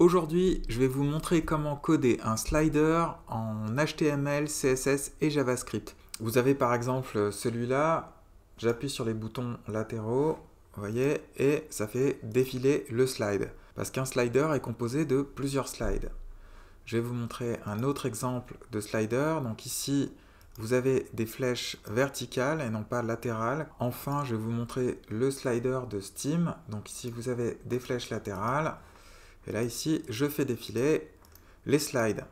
Aujourd'hui, je vais vous montrer comment coder un slider en HTML, CSS et JavaScript. Vous avez par exemple celui-là, j'appuie sur les boutons latéraux, vous voyez, et ça fait défiler le slide. Parce qu'un slider est composé de plusieurs slides. Je vais vous montrer un autre exemple de slider. Donc ici, vous avez des flèches verticales et non pas latérales. Enfin, je vais vous montrer le slider de Steam. Donc ici, vous avez des flèches latérales et là, ici, je fais défiler les slides.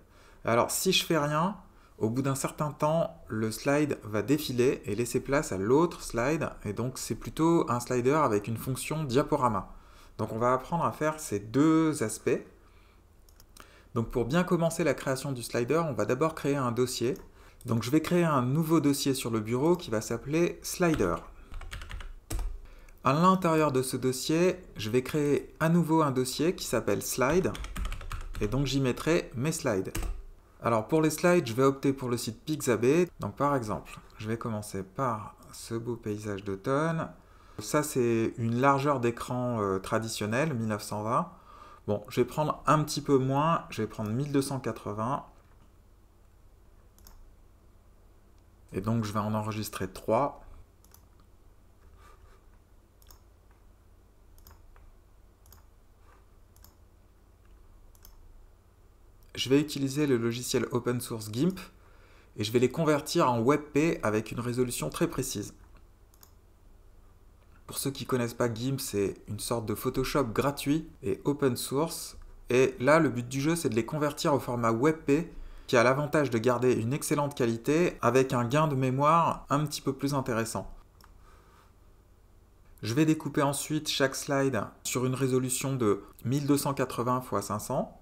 Alors, si je fais rien, au bout d'un certain temps, le slide va défiler et laisser place à l'autre slide. Et donc, c'est plutôt un slider avec une fonction diaporama. Donc, on va apprendre à faire ces deux aspects. Donc, pour bien commencer la création du slider, on va d'abord créer un dossier. Donc, je vais créer un nouveau dossier sur le bureau qui va s'appeler Slider. À l'intérieur de ce dossier, je vais créer à nouveau un dossier qui s'appelle Slide. Et donc j'y mettrai mes slides. Alors pour les slides, je vais opter pour le site Pixabay. Donc par exemple, je vais commencer par ce beau paysage d'automne. Ça c'est une largeur d'écran euh, traditionnelle, 1920. Bon, je vais prendre un petit peu moins, je vais prendre 1280. Et donc je vais en enregistrer 3. je vais utiliser le logiciel open source GIMP et je vais les convertir en WebP avec une résolution très précise. Pour ceux qui ne connaissent pas GIMP, c'est une sorte de Photoshop gratuit et open source. Et là, le but du jeu, c'est de les convertir au format WebP, qui a l'avantage de garder une excellente qualité avec un gain de mémoire un petit peu plus intéressant. Je vais découper ensuite chaque slide sur une résolution de 1280 x 500.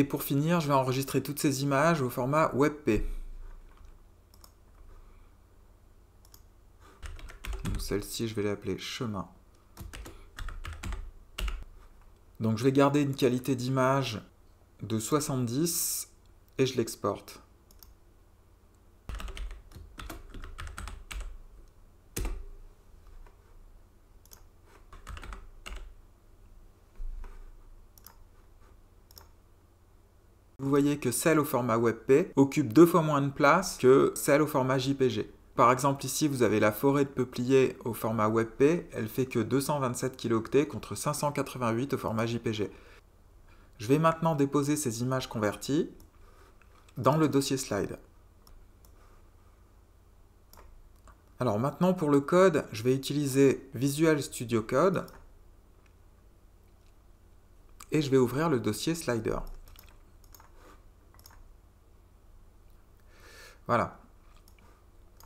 Et pour finir, je vais enregistrer toutes ces images au format WebP. Celle-ci, je vais l'appeler chemin. Donc je vais garder une qualité d'image de 70 et je l'exporte. Vous voyez que celle au format WebP occupe deux fois moins de place que celle au format JPG. Par exemple ici, vous avez la forêt de peupliers au format WebP, elle fait que 227 kilooctets contre 588 au format JPG. Je vais maintenant déposer ces images converties dans le dossier slide. Alors maintenant pour le code, je vais utiliser Visual Studio Code et je vais ouvrir le dossier Slider. Voilà.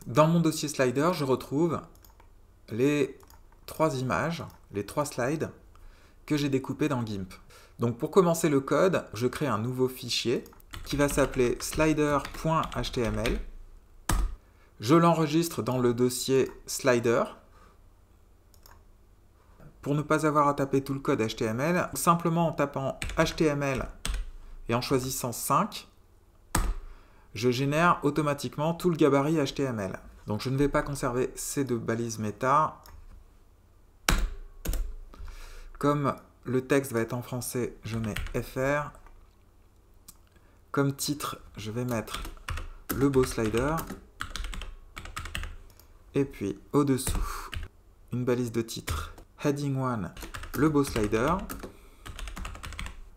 Dans mon dossier slider, je retrouve les trois images, les trois slides que j'ai découpées dans GIMP. Donc pour commencer le code, je crée un nouveau fichier qui va s'appeler slider.html. Je l'enregistre dans le dossier slider. Pour ne pas avoir à taper tout le code HTML, simplement en tapant HTML et en choisissant 5, je génère automatiquement tout le gabarit HTML. Donc je ne vais pas conserver ces deux balises méta. Comme le texte va être en français, je mets FR. Comme titre, je vais mettre le beau slider. Et puis au-dessous, une balise de titre. Heading 1, le beau slider.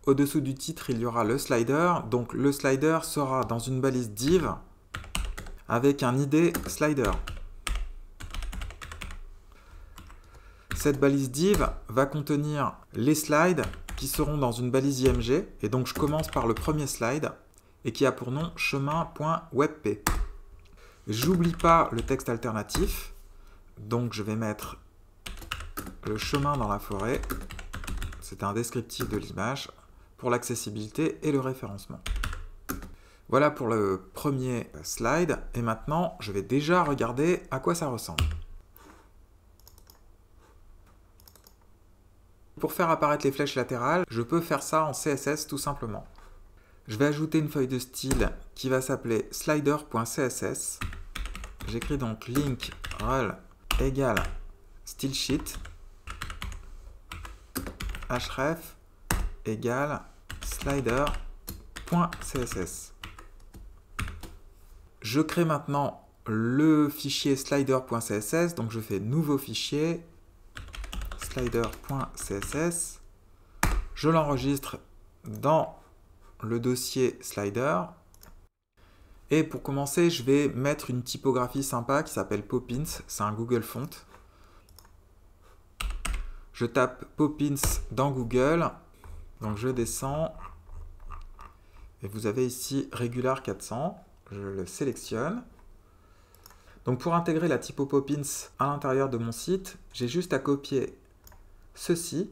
Au-dessous du titre, il y aura le slider. Donc le slider sera dans une balise div avec un ID slider. Cette balise div va contenir les slides qui seront dans une balise IMG. Et donc je commence par le premier slide et qui a pour nom chemin.webp. J'oublie pas le texte alternatif. Donc je vais mettre le chemin dans la forêt. C'est un descriptif de l'image pour l'accessibilité et le référencement. Voilà pour le premier slide, et maintenant je vais déjà regarder à quoi ça ressemble. Pour faire apparaître les flèches latérales, je peux faire ça en CSS tout simplement. Je vais ajouter une feuille de style qui va s'appeler slider.css. J'écris donc link rel égale style sheet href égale slider.css. Je crée maintenant le fichier slider.css, donc je fais nouveau fichier slider.css. Je l'enregistre dans le dossier slider. Et pour commencer, je vais mettre une typographie sympa qui s'appelle Poppins, c'est un Google Font. Je tape Poppins dans Google donc je descends et vous avez ici Regular 400. Je le sélectionne. Donc pour intégrer la typo Poppins à l'intérieur de mon site, j'ai juste à copier ceci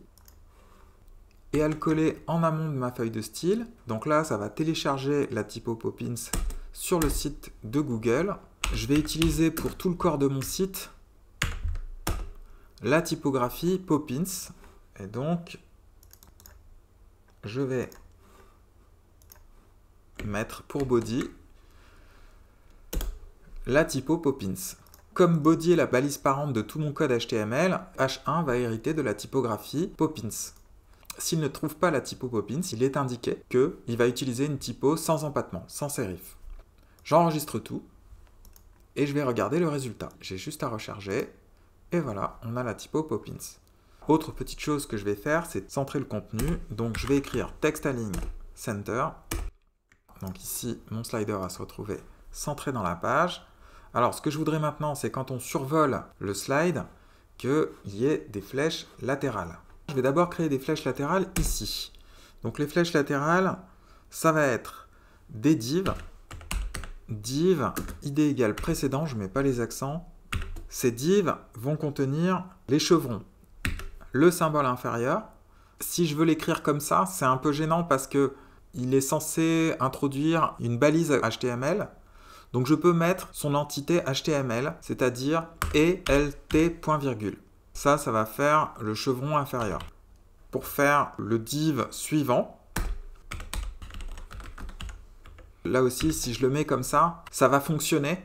et à le coller en amont de ma feuille de style. Donc là, ça va télécharger la typo Poppins sur le site de Google. Je vais utiliser pour tout le corps de mon site la typographie Poppins. Et donc, je vais mettre pour body la typo Poppins. Comme body est la balise parente de tout mon code HTML, H1 va hériter de la typographie Poppins. S'il ne trouve pas la typo Poppins, il est indiqué qu'il va utiliser une typo sans empattement, sans serif. J'enregistre tout et je vais regarder le résultat. J'ai juste à recharger et voilà, on a la typo Poppins. Autre petite chose que je vais faire, c'est centrer le contenu. Donc je vais écrire text align center. Donc ici, mon slider va se retrouver centré dans la page. Alors ce que je voudrais maintenant, c'est quand on survole le slide, qu'il y ait des flèches latérales. Je vais d'abord créer des flèches latérales ici. Donc les flèches latérales, ça va être des divs. Div, id égale précédent, je ne mets pas les accents. Ces divs vont contenir les chevrons le symbole inférieur. Si je veux l'écrire comme ça, c'est un peu gênant parce que il est censé introduire une balise HTML. Donc je peux mettre son entité HTML, c'est-à-dire ELT Ça, ça va faire le chevron inférieur. Pour faire le div suivant, là aussi, si je le mets comme ça, ça va fonctionner.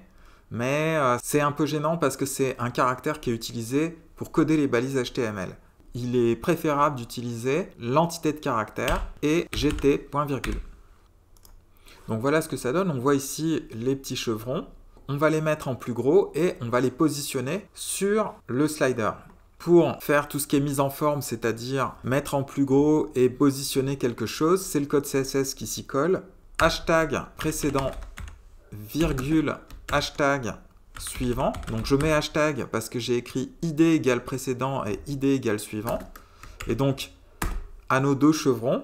Mais euh, c'est un peu gênant parce que c'est un caractère qui est utilisé pour coder les balises HTML il est préférable d'utiliser l'entité de caractère et gt Donc voilà ce que ça donne. On voit ici les petits chevrons. On va les mettre en plus gros et on va les positionner sur le slider. Pour faire tout ce qui est mise en forme, c'est-à-dire mettre en plus gros et positionner quelque chose, c'est le code CSS qui s'y colle. Hashtag précédent, virgule, hashtag suivant. Donc je mets hashtag parce que j'ai écrit id égale précédent et id égale suivant. Et donc, à nos deux chevrons,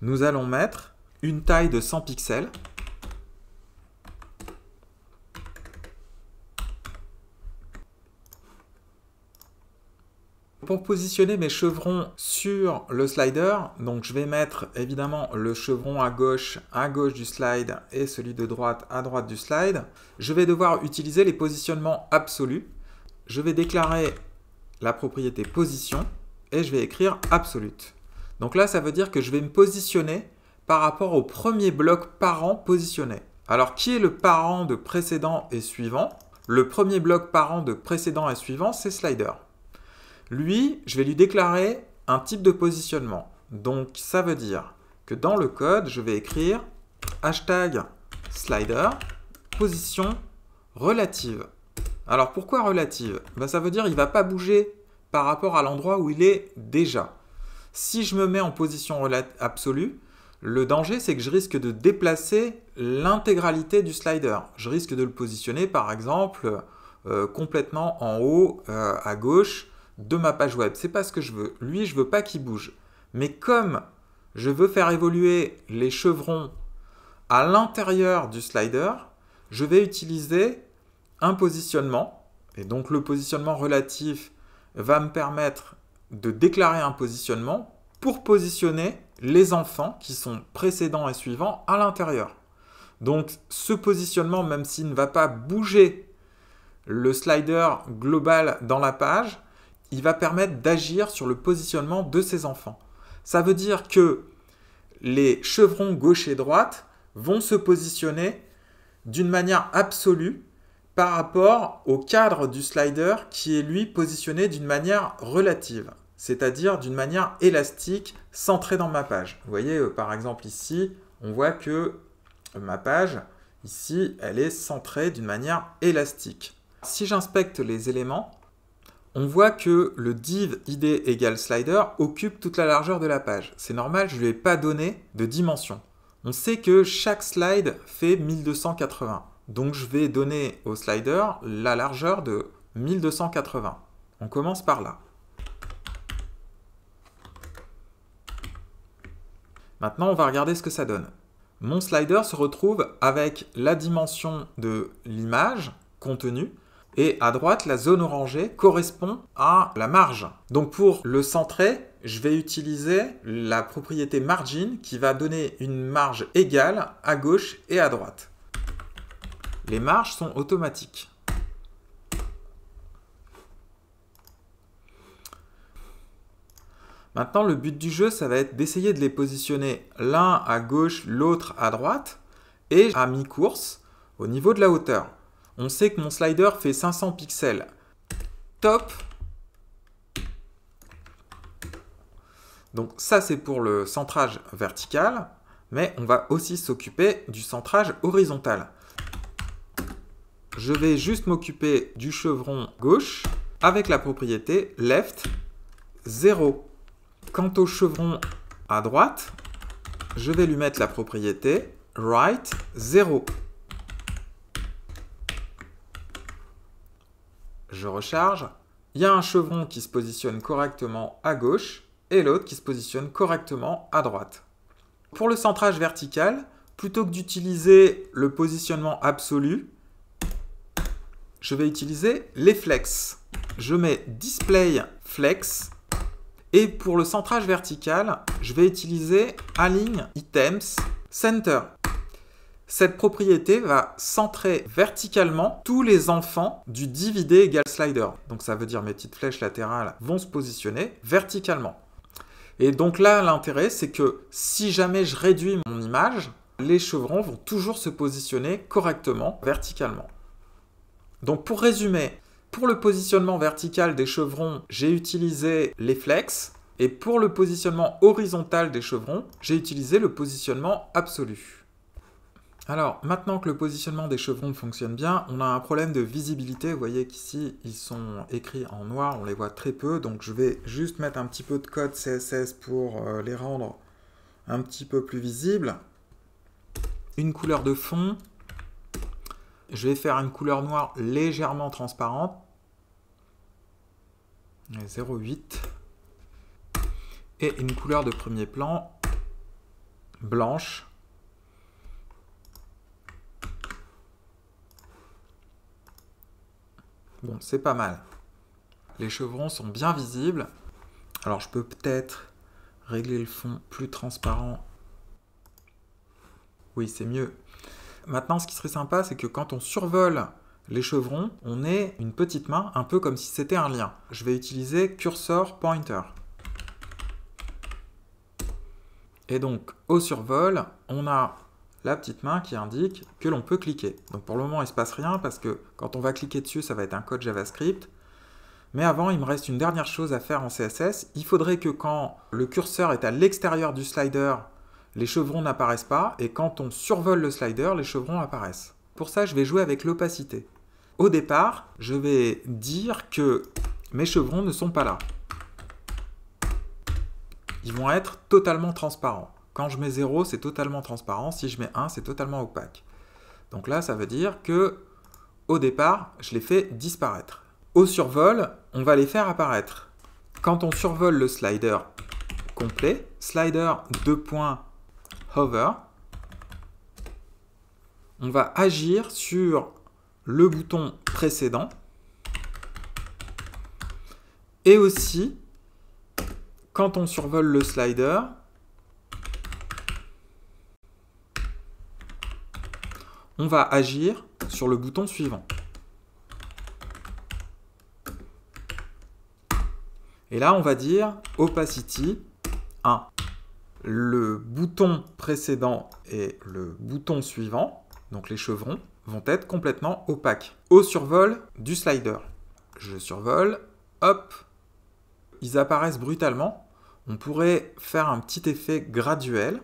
nous allons mettre une taille de 100 pixels. pour positionner mes chevrons sur le slider, donc je vais mettre évidemment le chevron à gauche, à gauche du slide et celui de droite à droite du slide. Je vais devoir utiliser les positionnements absolus. Je vais déclarer la propriété position et je vais écrire absolute. Donc là, ça veut dire que je vais me positionner par rapport au premier bloc parent positionné. Alors, qui est le parent de précédent et suivant Le premier bloc parent de précédent et suivant, c'est slider. Lui, je vais lui déclarer un type de positionnement. Donc ça veut dire que dans le code, je vais écrire hashtag slider position relative. Alors pourquoi relative ben, Ça veut dire qu'il ne va pas bouger par rapport à l'endroit où il est déjà. Si je me mets en position absolue, le danger c'est que je risque de déplacer l'intégralité du slider. Je risque de le positionner par exemple euh, complètement en haut euh, à gauche de ma page web. C'est pas ce que je veux. Lui, je veux pas qu'il bouge. Mais comme je veux faire évoluer les chevrons à l'intérieur du slider, je vais utiliser un positionnement. Et donc le positionnement relatif va me permettre de déclarer un positionnement pour positionner les enfants qui sont précédents et suivants à l'intérieur. Donc ce positionnement, même s'il ne va pas bouger le slider global dans la page, il va permettre d'agir sur le positionnement de ses enfants. Ça veut dire que les chevrons gauche et droite vont se positionner d'une manière absolue par rapport au cadre du slider qui est lui positionné d'une manière relative, c'est-à-dire d'une manière élastique centrée dans ma page. Vous voyez euh, par exemple ici, on voit que ma page ici, elle est centrée d'une manière élastique. Si j'inspecte les éléments, on voit que le div id égale slider occupe toute la largeur de la page. C'est normal, je ne lui ai pas donné de dimension. On sait que chaque slide fait 1280. Donc je vais donner au slider la largeur de 1280. On commence par là. Maintenant, on va regarder ce que ça donne. Mon slider se retrouve avec la dimension de l'image contenue et à droite, la zone orangée correspond à la marge. Donc pour le centrer, je vais utiliser la propriété margin qui va donner une marge égale à gauche et à droite. Les marges sont automatiques. Maintenant, le but du jeu, ça va être d'essayer de les positionner l'un à gauche, l'autre à droite, et à mi-course, au niveau de la hauteur. On sait que mon slider fait 500 pixels. Top Donc ça, c'est pour le centrage vertical, mais on va aussi s'occuper du centrage horizontal. Je vais juste m'occuper du chevron gauche avec la propriété left 0. Quant au chevron à droite, je vais lui mettre la propriété right 0. je recharge, il y a un chevron qui se positionne correctement à gauche et l'autre qui se positionne correctement à droite. Pour le centrage vertical, plutôt que d'utiliser le positionnement absolu, je vais utiliser les flex. Je mets display flex et pour le centrage vertical, je vais utiliser align items center. Cette propriété va centrer verticalement tous les enfants du divider égal slider. Donc ça veut dire mes petites flèches latérales vont se positionner verticalement. Et donc là, l'intérêt, c'est que si jamais je réduis mon image, les chevrons vont toujours se positionner correctement verticalement. Donc pour résumer, pour le positionnement vertical des chevrons, j'ai utilisé les flex, et pour le positionnement horizontal des chevrons, j'ai utilisé le positionnement absolu. Alors, maintenant que le positionnement des chevrons fonctionne bien, on a un problème de visibilité. Vous voyez qu'ici, ils sont écrits en noir, on les voit très peu. Donc, je vais juste mettre un petit peu de code CSS pour euh, les rendre un petit peu plus visibles. Une couleur de fond. Je vais faire une couleur noire légèrement transparente. 0,8. Et une couleur de premier plan blanche Bon, c'est pas mal. Les chevrons sont bien visibles. Alors, je peux peut-être régler le fond plus transparent. Oui, c'est mieux. Maintenant, ce qui serait sympa, c'est que quand on survole les chevrons, on ait une petite main, un peu comme si c'était un lien. Je vais utiliser cursor pointer. Et donc, au survol, on a la petite main qui indique que l'on peut cliquer. Donc pour le moment, il ne se passe rien parce que quand on va cliquer dessus, ça va être un code JavaScript. Mais avant, il me reste une dernière chose à faire en CSS. Il faudrait que quand le curseur est à l'extérieur du slider, les chevrons n'apparaissent pas, et quand on survole le slider, les chevrons apparaissent. Pour ça, je vais jouer avec l'opacité. Au départ, je vais dire que mes chevrons ne sont pas là. Ils vont être totalement transparents. Quand je mets 0, c'est totalement transparent. Si je mets 1, c'est totalement opaque. Donc là, ça veut dire que au départ, je les fais disparaître. Au survol, on va les faire apparaître. Quand on survole le slider complet, slider 2. hover, on va agir sur le bouton précédent et aussi quand on survole le slider, on va agir sur le bouton suivant. Et là, on va dire opacity 1. Le bouton précédent et le bouton suivant, donc les chevrons, vont être complètement opaques. Au survol du slider, je survole, hop, ils apparaissent brutalement. On pourrait faire un petit effet graduel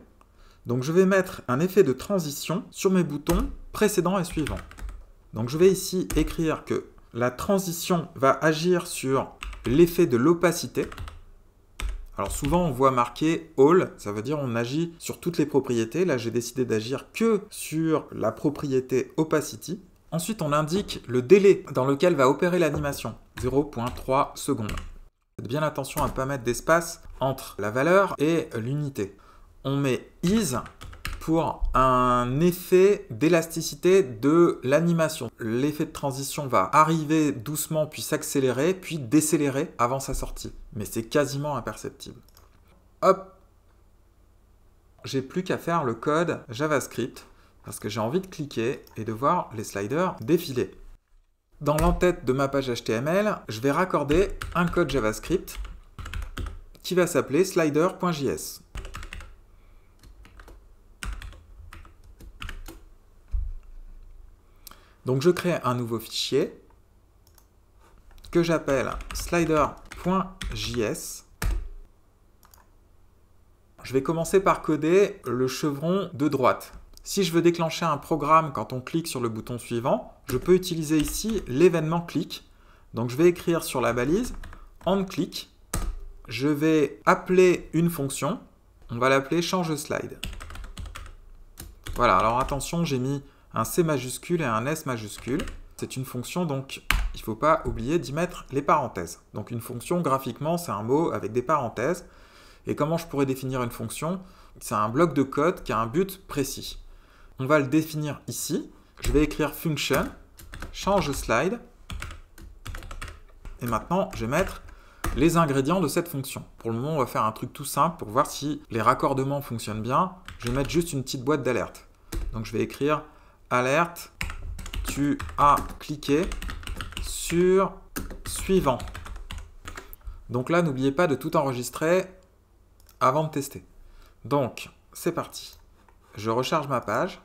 donc je vais mettre un effet de transition sur mes boutons précédent et suivants. Donc je vais ici écrire que la transition va agir sur l'effet de l'opacité. Alors souvent on voit marqué all, ça veut dire on agit sur toutes les propriétés. Là j'ai décidé d'agir que sur la propriété opacity. Ensuite on indique le délai dans lequel va opérer l'animation, 0.3 secondes. Faites bien attention à ne pas mettre d'espace entre la valeur et l'unité on met ease pour un effet d'élasticité de l'animation. L'effet de transition va arriver doucement, puis s'accélérer, puis décélérer avant sa sortie. Mais c'est quasiment imperceptible. Hop J'ai plus qu'à faire le code JavaScript, parce que j'ai envie de cliquer et de voir les sliders défiler. Dans l'entête de ma page HTML, je vais raccorder un code JavaScript qui va s'appeler slider.js. Donc je crée un nouveau fichier que j'appelle slider.js. Je vais commencer par coder le chevron de droite. Si je veux déclencher un programme quand on clique sur le bouton suivant, je peux utiliser ici l'événement clic. Donc je vais écrire sur la balise on click. Je vais appeler une fonction. On va l'appeler change slide. Voilà, alors attention, j'ai mis un C majuscule et un S majuscule. C'est une fonction, donc il ne faut pas oublier d'y mettre les parenthèses. Donc une fonction, graphiquement, c'est un mot avec des parenthèses. Et comment je pourrais définir une fonction C'est un bloc de code qui a un but précis. On va le définir ici. Je vais écrire function, change slide. Et maintenant, je vais mettre les ingrédients de cette fonction. Pour le moment, on va faire un truc tout simple pour voir si les raccordements fonctionnent bien. Je vais mettre juste une petite boîte d'alerte. Donc je vais écrire alerte, tu as cliqué sur suivant. Donc là, n'oubliez pas de tout enregistrer avant de tester. Donc, c'est parti. Je recharge ma page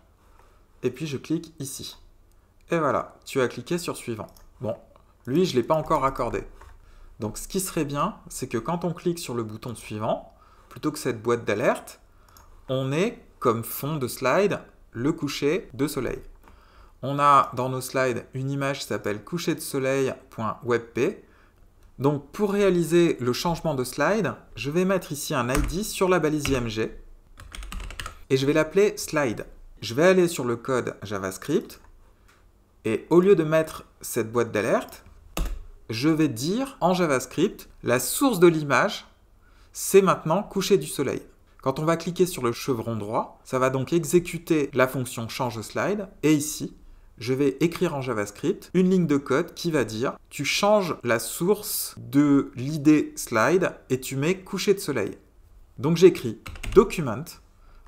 et puis je clique ici. Et voilà, tu as cliqué sur suivant. Bon, lui, je ne l'ai pas encore raccordé. Donc, ce qui serait bien, c'est que quand on clique sur le bouton suivant, plutôt que cette boîte d'alerte, on est comme fond de slide le coucher de soleil. On a dans nos slides une image qui s'appelle coucher de soleil.webp. Donc pour réaliser le changement de slide, je vais mettre ici un ID sur la balise IMG et je vais l'appeler slide. Je vais aller sur le code JavaScript et au lieu de mettre cette boîte d'alerte, je vais dire en JavaScript la source de l'image, c'est maintenant coucher du soleil. Quand on va cliquer sur le chevron droit, ça va donc exécuter la fonction change slide et ici, je vais écrire en JavaScript une ligne de code qui va dire tu changes la source de l'idée slide et tu mets coucher de soleil. Donc j'écris document.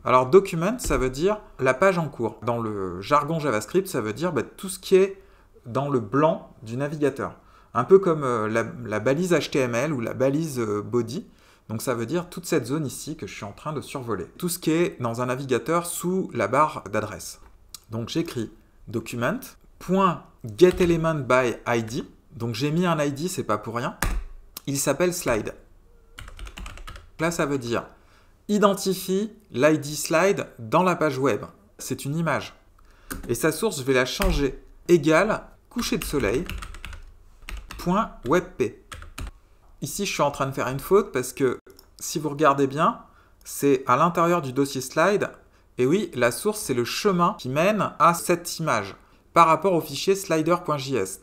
Alors document, ça veut dire la page en cours. Dans le jargon JavaScript, ça veut dire bah, tout ce qui est dans le blanc du navigateur. Un peu comme euh, la, balise HTML ou la balise euh, body. Donc ça veut dire toute cette zone ici que je suis en train de survoler. Tout ce qui est dans un navigateur sous la barre d'adresse. Donc j'écris document.getElementById. Donc j'ai mis un ID, c'est pas pour rien. Il s'appelle slide. Là, ça veut dire identifie l'ID slide dans la page web. C'est une image. Et sa source, je vais la changer Égal coucher de soleil.webp. Ici, je suis en train de faire une faute parce que si vous regardez bien, c'est à l'intérieur du dossier slide. Et oui, la source, c'est le chemin qui mène à cette image par rapport au fichier slider.js.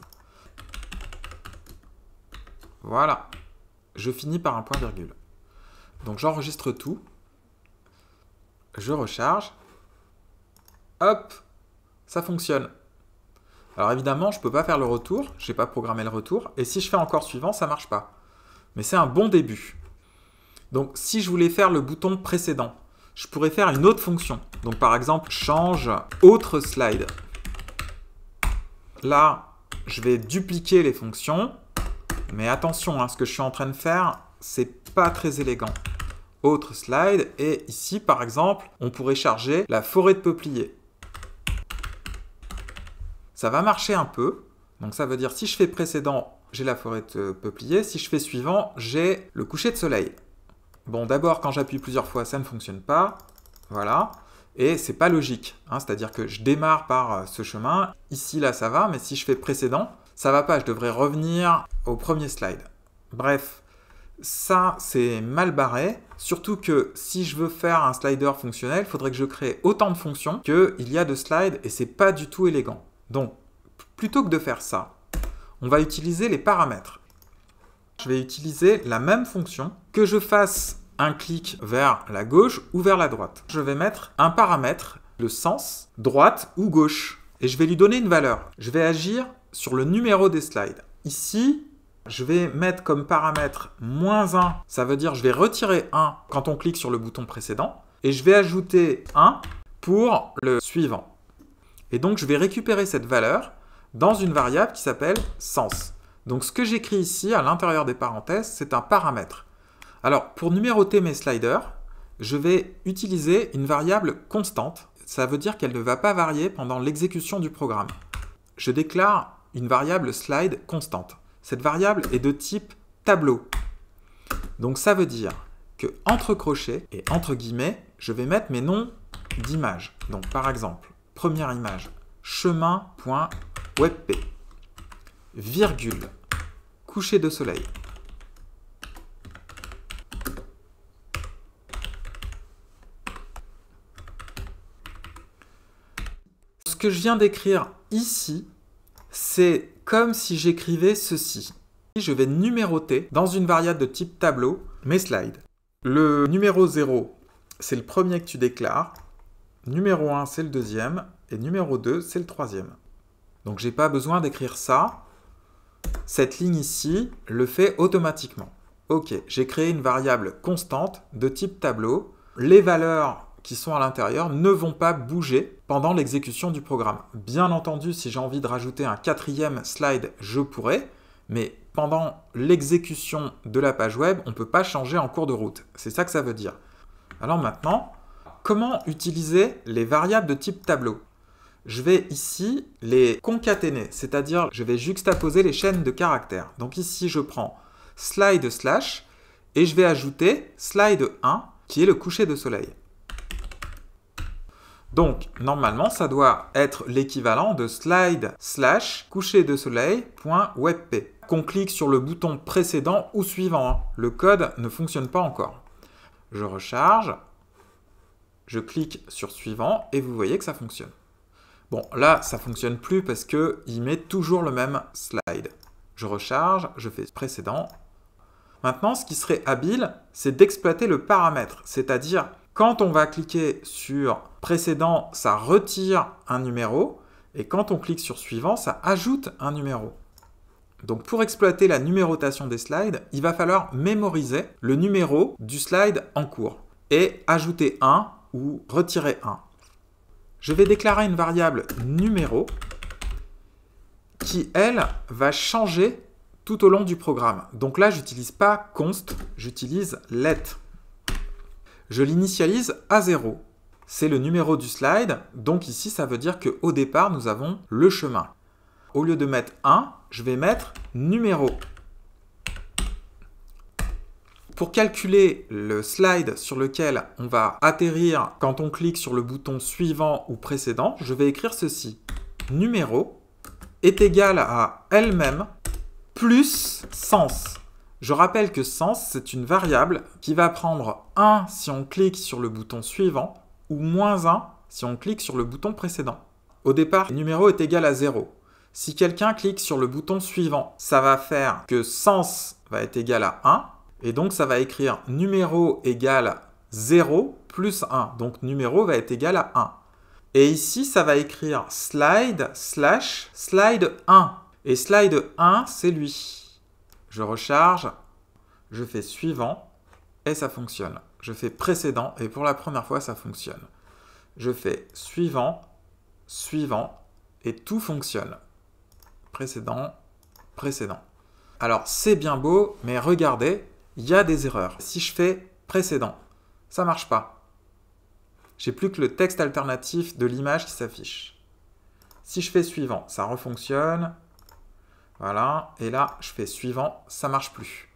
Voilà. Je finis par un point virgule. Donc j'enregistre tout. Je recharge. Hop Ça fonctionne. Alors évidemment, je ne peux pas faire le retour. Je n'ai pas programmé le retour. Et si je fais encore suivant, ça ne marche pas mais c'est un bon début. Donc si je voulais faire le bouton précédent, je pourrais faire une autre fonction. Donc par exemple, change autre slide. Là, je vais dupliquer les fonctions. Mais attention, hein, ce que je suis en train de faire, c'est pas très élégant. Autre slide, et ici par exemple, on pourrait charger la forêt de peupliers. Ça va marcher un peu. Donc ça veut dire si je fais précédent j'ai la forêt euh, peuplier. Si je fais suivant, j'ai le coucher de soleil. Bon, d'abord, quand j'appuie plusieurs fois, ça ne fonctionne pas. Voilà. Et c'est pas logique. Hein. C'est-à-dire que je démarre par euh, ce chemin. Ici, là, ça va. Mais si je fais précédent, ça va pas. Je devrais revenir au premier slide. Bref, ça, c'est mal barré. Surtout que si je veux faire un slider fonctionnel, il faudrait que je crée autant de fonctions qu'il y a de slides. Et c'est pas du tout élégant. Donc, plutôt que de faire ça, on va utiliser les paramètres. Je vais utiliser la même fonction que je fasse un clic vers la gauche ou vers la droite. Je vais mettre un paramètre, le sens, droite ou gauche, et je vais lui donner une valeur. Je vais agir sur le numéro des slides. Ici, je vais mettre comme paramètre moins 1, ça veut dire je vais retirer 1 quand on clique sur le bouton précédent, et je vais ajouter 1 pour le suivant. Et donc je vais récupérer cette valeur dans une variable qui s'appelle sens. Donc ce que j'écris ici à l'intérieur des parenthèses, c'est un paramètre. Alors pour numéroter mes sliders, je vais utiliser une variable constante. Ça veut dire qu'elle ne va pas varier pendant l'exécution du programme. Je déclare une variable slide constante. Cette variable est de type tableau. Donc ça veut dire que entre crochets et entre guillemets, je vais mettre mes noms d'images. Donc par exemple, première image, chemin. » WebP, virgule, coucher de soleil. Ce que je viens d'écrire ici, c'est comme si j'écrivais ceci. Je vais numéroter dans une variable de type tableau mes slides. Le numéro 0, c'est le premier que tu déclares. Numéro 1, c'est le deuxième. Et numéro 2, c'est le troisième. Donc j'ai pas besoin d'écrire ça. Cette ligne ici le fait automatiquement. Ok, j'ai créé une variable constante de type tableau. Les valeurs qui sont à l'intérieur ne vont pas bouger pendant l'exécution du programme. Bien entendu, si j'ai envie de rajouter un quatrième slide, je pourrais, mais pendant l'exécution de la page web, on ne peut pas changer en cours de route. C'est ça que ça veut dire. Alors maintenant, comment utiliser les variables de type tableau je vais ici les concaténer, c'est-à-dire je vais juxtaposer les chaînes de caractères. Donc ici, je prends slide slash et je vais ajouter slide 1 qui est le coucher de soleil. Donc, normalement, ça doit être l'équivalent de slide slash coucher de soleil.webp ». Qu'on clique sur le bouton précédent ou suivant. Hein. Le code ne fonctionne pas encore. Je recharge, je clique sur suivant et vous voyez que ça fonctionne. Bon, là, ça ne fonctionne plus parce qu'il met toujours le même slide. Je recharge, je fais précédent. Maintenant, ce qui serait habile, c'est d'exploiter le paramètre, c'est-à-dire quand on va cliquer sur précédent, ça retire un numéro, et quand on clique sur suivant, ça ajoute un numéro. Donc pour exploiter la numérotation des slides, il va falloir mémoriser le numéro du slide en cours et ajouter un ou retirer 1 je vais déclarer une variable numéro qui, elle, va changer tout au long du programme. Donc là, j'utilise pas const, j'utilise let. Je l'initialise à 0. C'est le numéro du slide, donc ici, ça veut dire qu'au départ, nous avons le chemin. Au lieu de mettre 1, je vais mettre numéro pour calculer le slide sur lequel on va atterrir quand on clique sur le bouton suivant ou précédent, je vais écrire ceci. Numéro est égal à elle-même plus sens. Je rappelle que sens, c'est une variable qui va prendre 1 si on clique sur le bouton suivant ou moins 1 si on clique sur le bouton précédent. Au départ, numéro est égal à 0. Si quelqu'un clique sur le bouton suivant, ça va faire que sens va être égal à 1 et donc, ça va écrire numéro égale 0 plus 1. Donc, numéro va être égal à 1. Et ici, ça va écrire slide slash slide 1. Et slide 1, c'est lui. Je recharge, je fais suivant, et ça fonctionne. Je fais précédent, et pour la première fois, ça fonctionne. Je fais suivant, suivant, et tout fonctionne. Précédent, précédent. Alors, c'est bien beau, mais regardez, il y a des erreurs. Si je fais précédent, ça marche pas. J'ai plus que le texte alternatif de l'image qui s'affiche. Si je fais suivant, ça refonctionne. Voilà, et là, je fais suivant, ça marche plus.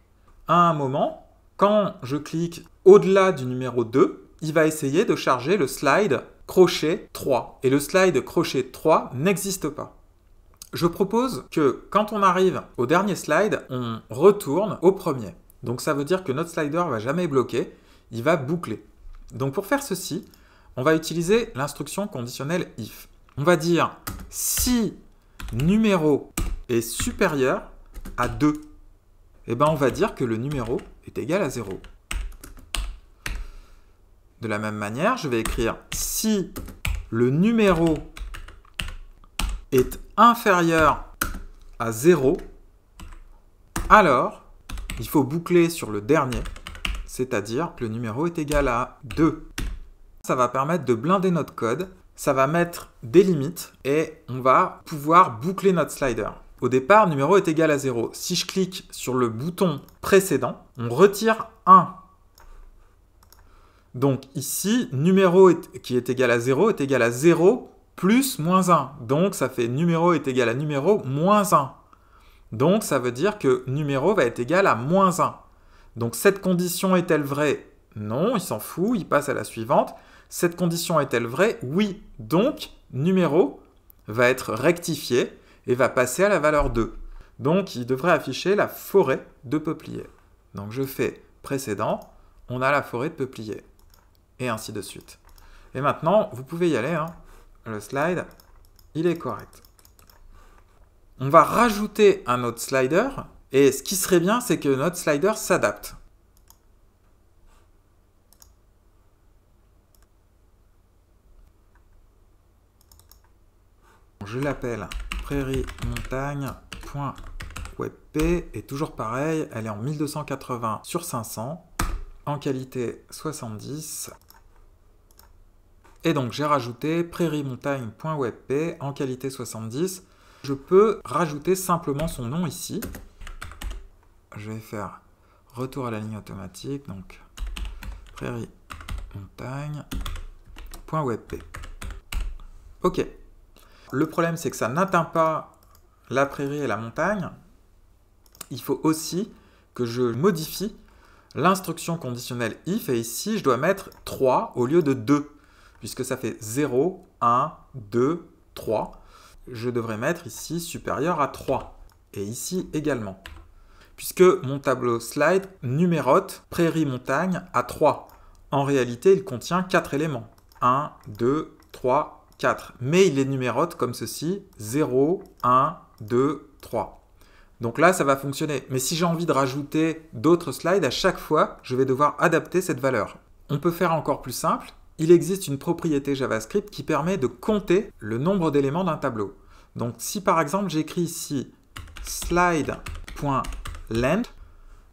À un moment, quand je clique au-delà du numéro 2, il va essayer de charger le slide crochet 3. Et le slide crochet 3 n'existe pas. Je propose que quand on arrive au dernier slide, on retourne au premier. Donc ça veut dire que notre slider va jamais bloquer, il va boucler. Donc pour faire ceci, on va utiliser l'instruction conditionnelle if. On va dire si numéro est supérieur à 2, eh ben on va dire que le numéro est égal à 0. De la même manière, je vais écrire si le numéro est inférieur à 0, alors il faut boucler sur le dernier, c'est-à-dire que le numéro est égal à 2. Ça va permettre de blinder notre code, ça va mettre des limites et on va pouvoir boucler notre slider. Au départ, numéro est égal à 0. Si je clique sur le bouton précédent, on retire 1. Donc ici, numéro qui est égal à 0 est égal à 0 plus moins 1. Donc ça fait numéro est égal à numéro moins 1. Donc ça veut dire que numéro va être égal à moins 1. Donc cette condition est-elle vraie Non, il s'en fout, il passe à la suivante. Cette condition est-elle vraie Oui. Donc numéro va être rectifié et va passer à la valeur 2. Donc il devrait afficher la forêt de peupliers. Donc je fais précédent, on a la forêt de peupliers. Et ainsi de suite. Et maintenant, vous pouvez y aller, hein. le slide, il est correct on va rajouter un autre slider. Et ce qui serait bien, c'est que notre slider s'adapte. Je l'appelle prairie-montagne.webp. et toujours pareil, elle est en 1280 sur 500, en qualité 70. Et donc j'ai rajouté prairie-montagne.webp prairie-montagne.webp en qualité 70 je peux rajouter simplement son nom ici. Je vais faire retour à la ligne automatique, donc prairie montagne Ok. Le problème, c'est que ça n'atteint pas la prairie et la montagne. Il faut aussi que je modifie l'instruction conditionnelle if, et ici, je dois mettre 3 au lieu de 2, puisque ça fait 0, 1, 2, 3 je devrais mettre ici supérieur à 3 et ici également. Puisque mon tableau slide numérote prairie-montagne à 3. En réalité, il contient 4 éléments. 1, 2, 3, 4. Mais il les numérote comme ceci. 0, 1, 2, 3. Donc là, ça va fonctionner. Mais si j'ai envie de rajouter d'autres slides, à chaque fois, je vais devoir adapter cette valeur. On peut faire encore plus simple il existe une propriété JavaScript qui permet de compter le nombre d'éléments d'un tableau. Donc si par exemple j'écris ici slide.length,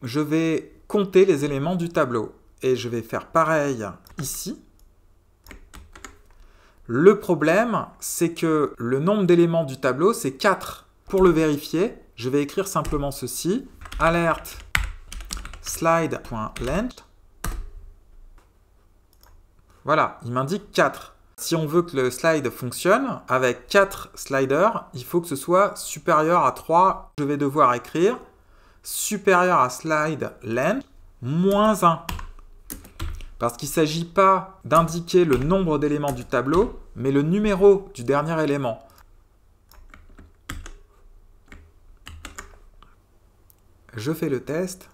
je vais compter les éléments du tableau. Et je vais faire pareil ici. Le problème, c'est que le nombre d'éléments du tableau, c'est 4. Pour le vérifier, je vais écrire simplement ceci, alert slide.length voilà, il m'indique 4. Si on veut que le slide fonctionne, avec 4 sliders, il faut que ce soit supérieur à 3. Je vais devoir écrire supérieur à slide length moins 1. Parce qu'il ne s'agit pas d'indiquer le nombre d'éléments du tableau, mais le numéro du dernier élément. Je fais le test.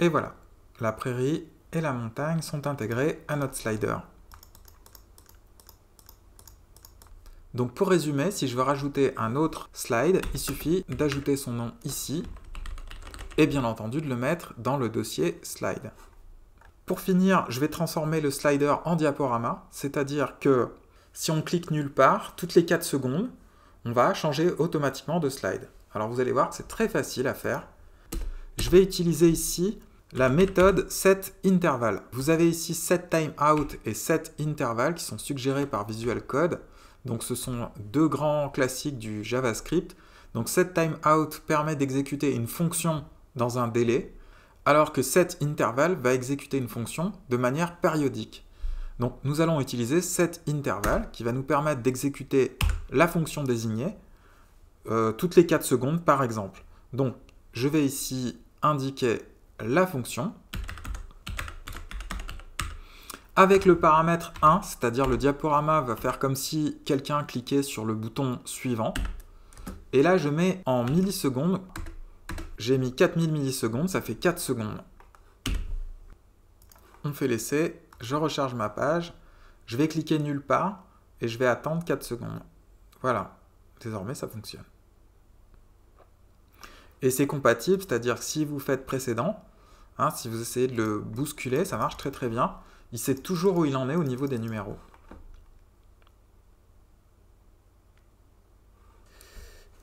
Et voilà la prairie et la montagne sont intégrées à notre slider. Donc pour résumer, si je veux rajouter un autre slide, il suffit d'ajouter son nom ici et bien entendu de le mettre dans le dossier slide. Pour finir, je vais transformer le slider en diaporama, c'est-à-dire que si on clique nulle part, toutes les 4 secondes, on va changer automatiquement de slide. Alors vous allez voir que c'est très facile à faire. Je vais utiliser ici la méthode setInterval. Vous avez ici setTimeOut et setInterval qui sont suggérés par Visual Code. Donc ce sont deux grands classiques du JavaScript. Donc setTimeOut permet d'exécuter une fonction dans un délai, alors que setInterval va exécuter une fonction de manière périodique. Donc nous allons utiliser setInterval qui va nous permettre d'exécuter la fonction désignée euh, toutes les 4 secondes par exemple. Donc je vais ici indiquer la fonction avec le paramètre 1, c'est-à-dire le diaporama va faire comme si quelqu'un cliquait sur le bouton suivant. Et là, je mets en millisecondes. J'ai mis 4000 millisecondes, ça fait 4 secondes. On fait l'essai, je recharge ma page, je vais cliquer nulle part et je vais attendre 4 secondes. Voilà, désormais ça fonctionne. Et c'est compatible, c'est-à-dire si vous faites précédent, Hein, si vous essayez de le bousculer, ça marche très très bien. Il sait toujours où il en est au niveau des numéros.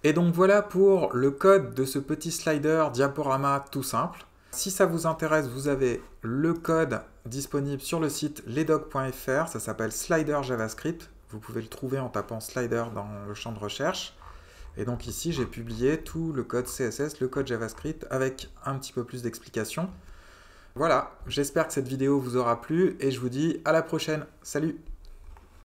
Et donc voilà pour le code de ce petit slider diaporama tout simple. Si ça vous intéresse, vous avez le code disponible sur le site ledoc.fr, ça s'appelle slider javascript. Vous pouvez le trouver en tapant slider dans le champ de recherche. Et donc ici, j'ai publié tout le code CSS, le code JavaScript avec un petit peu plus d'explications. Voilà, j'espère que cette vidéo vous aura plu et je vous dis à la prochaine. Salut